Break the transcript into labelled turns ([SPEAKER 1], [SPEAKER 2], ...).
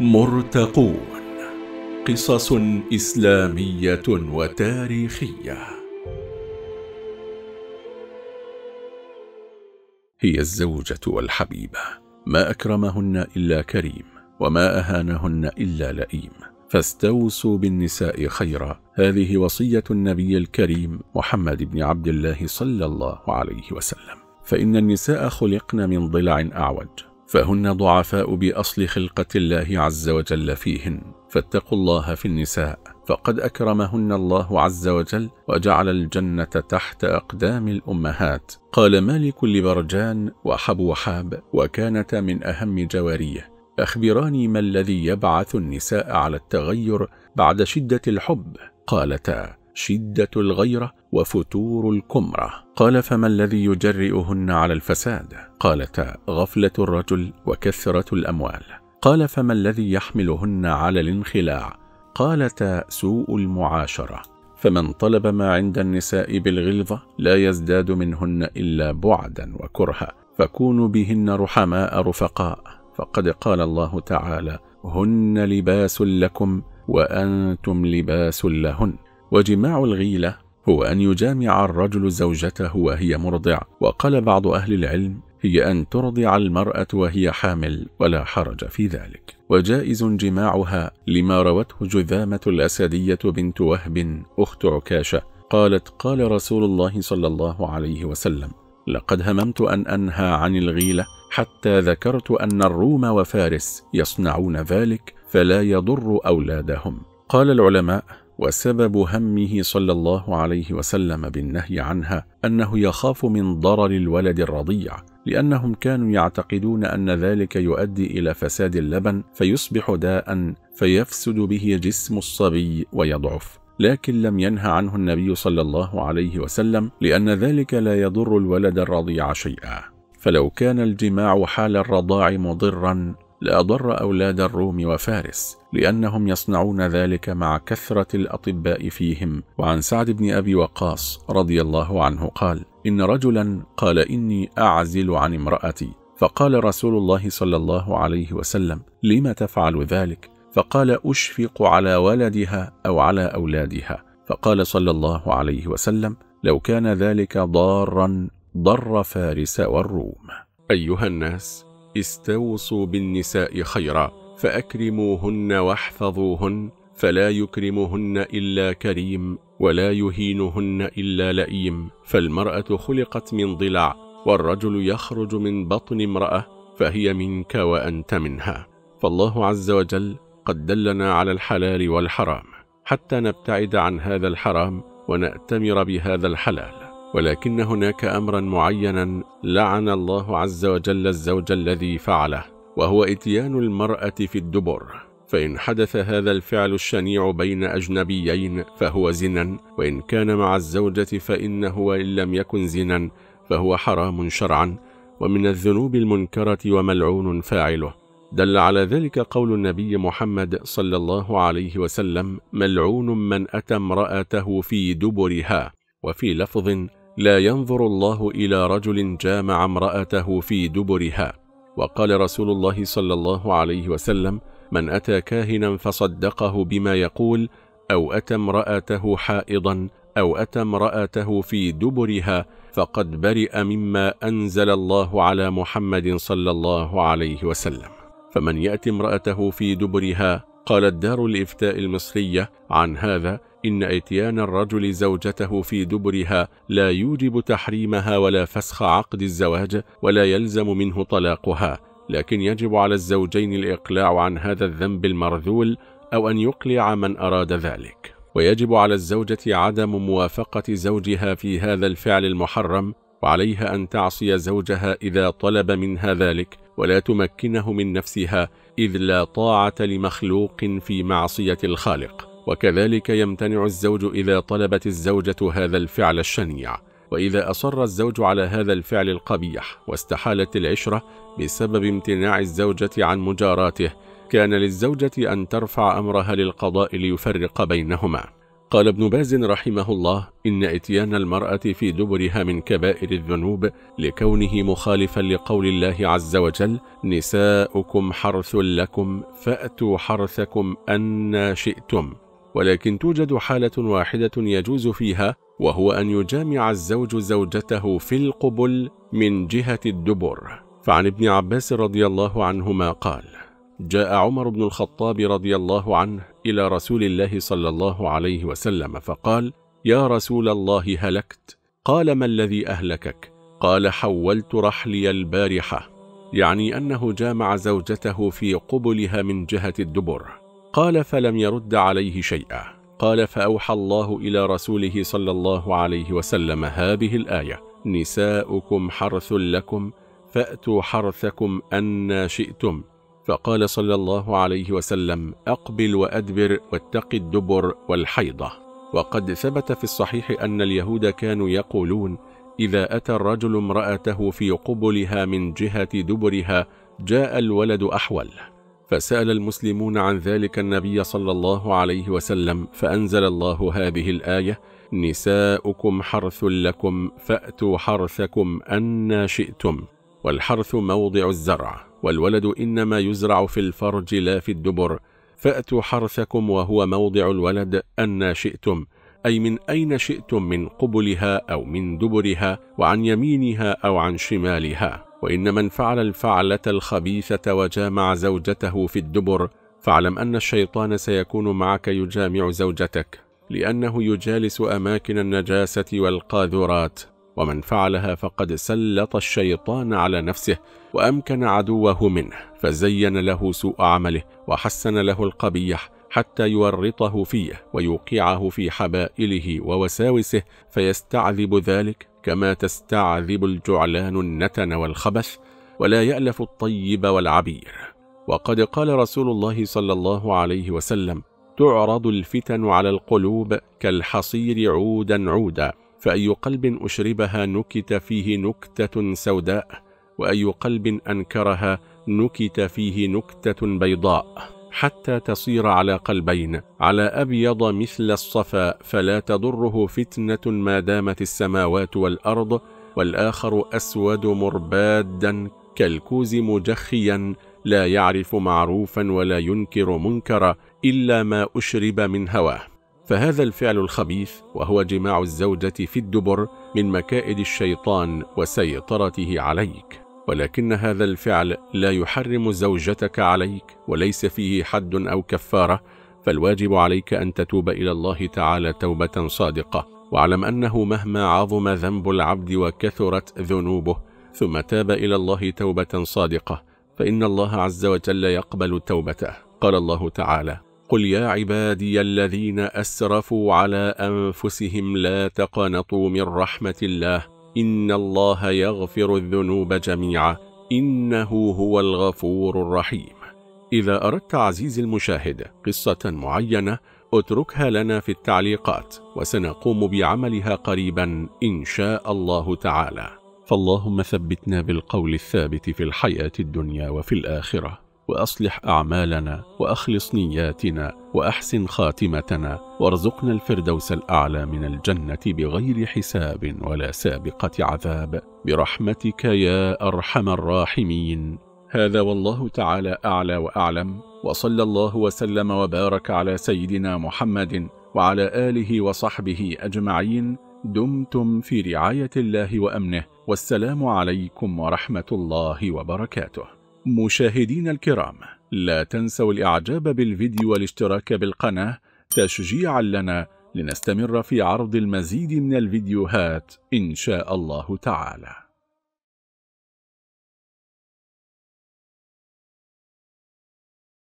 [SPEAKER 1] مرتقون قصص إسلامية وتاريخية هي الزوجة والحبيبة ما أكرمهن إلا كريم وما أهانهن إلا لئيم فاستوصوا بالنساء خيرا هذه وصية النبي الكريم محمد بن عبد الله صلى الله عليه وسلم فإن النساء خلقن من ضلع أعوج فهن ضعفاء بأصل خلقة الله عز وجل فيهن فاتقوا الله في النساء فقد أكرمهن الله عز وجل وجعل الجنة تحت أقدام الأمهات قال مالك لبرجان وحب وحاب وكانتا من أهم جواريه أخبراني ما الذي يبعث النساء على التغير بعد شدة الحب قالتا شدة الغيرة وفتور الكمرة قال فما الذي يجرئهن على الفساد؟ قالتا غفلة الرجل وكثرة الأموال قال فما الذي يحملهن على الانخلاع؟ قالتا سوء المعاشرة فمن طلب ما عند النساء بالغلظة لا يزداد منهن إلا بعدا وكرها فكونوا بهن رحماء رفقاء فقد قال الله تعالى هن لباس لكم وأنتم لباس لهن وجماع الغيلة هو أن يجامع الرجل زوجته وهي مرضع وقال بعض أهل العلم هي أن ترضع المرأة وهي حامل ولا حرج في ذلك وجائز جماعها لما روته جذامة الأسدية بنت وهب أخت عكاشة قالت قال رسول الله صلى الله عليه وسلم لقد هممت أن أنهى عن الغيلة حتى ذكرت أن الروم وفارس يصنعون ذلك فلا يضر أولادهم قال العلماء وسبب همه صلى الله عليه وسلم بالنهي عنها أنه يخاف من ضرر الولد الرضيع لأنهم كانوا يعتقدون أن ذلك يؤدي إلى فساد اللبن فيصبح داء فيفسد به جسم الصبي ويضعف لكن لم ينه عنه النبي صلى الله عليه وسلم لأن ذلك لا يضر الولد الرضيع شيئا فلو كان الجماع حال الرضاع مضرا لأضر أولاد الروم وفارس لأنهم يصنعون ذلك مع كثرة الأطباء فيهم وعن سعد بن أبي وقاص رضي الله عنه قال إن رجلا قال إني أعزل عن امرأتي فقال رسول الله صلى الله عليه وسلم لم تفعل ذلك فقال أشفق على ولدها أو على أولادها فقال صلى الله عليه وسلم لو كان ذلك ضارا ضر فارس والروم أيها الناس استوصوا بالنساء خيرا فأكرموهن واحفظوهن فلا يكرمهن إلا كريم ولا يهينهن إلا لئيم فالمرأة خلقت من ضلع والرجل يخرج من بطن امرأة فهي منك وأنت منها فالله عز وجل قد دلنا على الحلال والحرام حتى نبتعد عن هذا الحرام ونأتمر بهذا الحلال ولكن هناك أمرا معينا لعن الله عز وجل الزوج الذي فعله وهو إتيان المرأة في الدبر فإن حدث هذا الفعل الشنيع بين أجنبيين فهو زنا وإن كان مع الزوجة فإنه وإن لم يكن زنا فهو حرام شرعا ومن الذنوب المنكرة وملعون فاعله دل على ذلك قول النبي محمد صلى الله عليه وسلم ملعون من أتى امرأته في دبرها وفي لفظ لا ينظر الله إلى رجل جامع امرأته في دبرها وقال رسول الله صلى الله عليه وسلم من أتى كاهنا فصدقه بما يقول أو أتى امرأته حائضا أو أتى امرأته في دبرها فقد برئ مما أنزل الله على محمد صلى الله عليه وسلم فمن يأتي امرأته في دبرها قالت دار الإفتاء المصرية عن هذا إن إتيان الرجل زوجته في دبرها لا يوجب تحريمها ولا فسخ عقد الزواج ولا يلزم منه طلاقها لكن يجب على الزوجين الإقلاع عن هذا الذنب المرذول أو أن يقلع من أراد ذلك ويجب على الزوجة عدم موافقة زوجها في هذا الفعل المحرم وعليها أن تعصي زوجها إذا طلب منها ذلك ولا تمكنه من نفسها إذ لا طاعة لمخلوق في معصية الخالق وكذلك يمتنع الزوج إذا طلبت الزوجة هذا الفعل الشنيع وإذا أصر الزوج على هذا الفعل القبيح واستحالت العشرة بسبب امتناع الزوجة عن مجاراته كان للزوجة أن ترفع أمرها للقضاء ليفرق بينهما قال ابن باز رحمه الله إن اتيان المرأة في دبرها من كبائر الذنوب لكونه مخالفا لقول الله عز وجل نساؤكم حرث لكم فأتوا حرثكم أن شئتم ولكن توجد حالة واحدة يجوز فيها وهو أن يجامع الزوج زوجته في القبل من جهة الدبر فعن ابن عباس رضي الله عنهما قال جاء عمر بن الخطاب رضي الله عنه إلى رسول الله صلى الله عليه وسلم فقال يا رسول الله هلكت قال ما الذي أهلكك قال حولت رحلي البارحة يعني أنه جامع زوجته في قبلها من جهة الدبر قال فلم يرد عليه شيئا قال فأوحى الله إلى رسوله صلى الله عليه وسلم هذه الآية نساؤكم حرث لكم فأتوا حرثكم أن شئتم فقال صلى الله عليه وسلم أقبل وأدبر واتق الدبر والحيضة وقد ثبت في الصحيح أن اليهود كانوا يقولون إذا أتى الرجل امرأته في قبلها من جهة دبرها جاء الولد أحول فسأل المسلمون عن ذلك النبي صلى الله عليه وسلم فأنزل الله هذه الآية نساؤكم حرث لكم فأتوا حرثكم أن شئتم والحرث موضع الزرع والولد إنما يزرع في الفرج لا في الدبر فأتوا حرثكم وهو موضع الولد أن شئتم أي من أين شئتم من قبلها أو من دبرها وعن يمينها أو عن شمالها وإن من فعل الفعلة الخبيثة وجامع زوجته في الدبر فاعلم أن الشيطان سيكون معك يجامع زوجتك لأنه يجالس أماكن النجاسة والقاذورات ومن فعلها فقد سلط الشيطان على نفسه وأمكن عدوه منه فزين له سوء عمله وحسن له القبيح حتى يورطه فيه ويوقعه في حبائله ووساوسه فيستعذب ذلك كما تستعذب الجعلان النتن والخبث ولا يألف الطيب والعبير وقد قال رسول الله صلى الله عليه وسلم تعرض الفتن على القلوب كالحصير عودا عودا فأي قلب أشربها نكت فيه نكتة سوداء وأي قلب أنكرها نكت فيه نكتة بيضاء حتى تصير على قلبين على أبيض مثل الصفا فلا تضره فتنة ما دامت السماوات والأرض والآخر أسود مربادا كالكوز مجخيا لا يعرف معروفا ولا ينكر منكرا إلا ما أشرب من هواه فهذا الفعل الخبيث وهو جماع الزوجة في الدبر من مكائد الشيطان وسيطرته عليك ولكن هذا الفعل لا يحرم زوجتك عليك وليس فيه حد أو كفارة فالواجب عليك أن تتوب إلى الله تعالى توبة صادقة واعلم أنه مهما عظم ذنب العبد وكثرت ذنوبه ثم تاب إلى الله توبة صادقة فإن الله عز وجل يقبل توبته قال الله تعالى قل يا عبادي الذين أسرفوا على أنفسهم لا تقنطوا من رحمة الله إن الله يغفر الذنوب جميعا إنه هو الغفور الرحيم إذا أردت عزيزي المشاهد قصة معينة اتركها لنا في التعليقات وسنقوم بعملها قريبا إن شاء الله تعالى فاللهم ثبتنا بالقول الثابت في الحياة الدنيا وفي الآخرة وأصلح أعمالنا وأخلص نياتنا وأحسن خاتمتنا وارزقنا الفردوس الأعلى من الجنة بغير حساب ولا سابقة عذاب برحمتك يا أرحم الراحمين هذا والله تعالى أعلى وأعلم وصلى الله وسلم وبارك على سيدنا محمد وعلى آله وصحبه أجمعين دمتم في رعاية الله وأمنه والسلام عليكم ورحمة الله وبركاته مشاهدينا الكرام لا تنسوا الإعجاب بالفيديو والاشتراك بالقناة تشجيعا لنا لنستمر في عرض المزيد من الفيديوهات إن شاء الله تعالى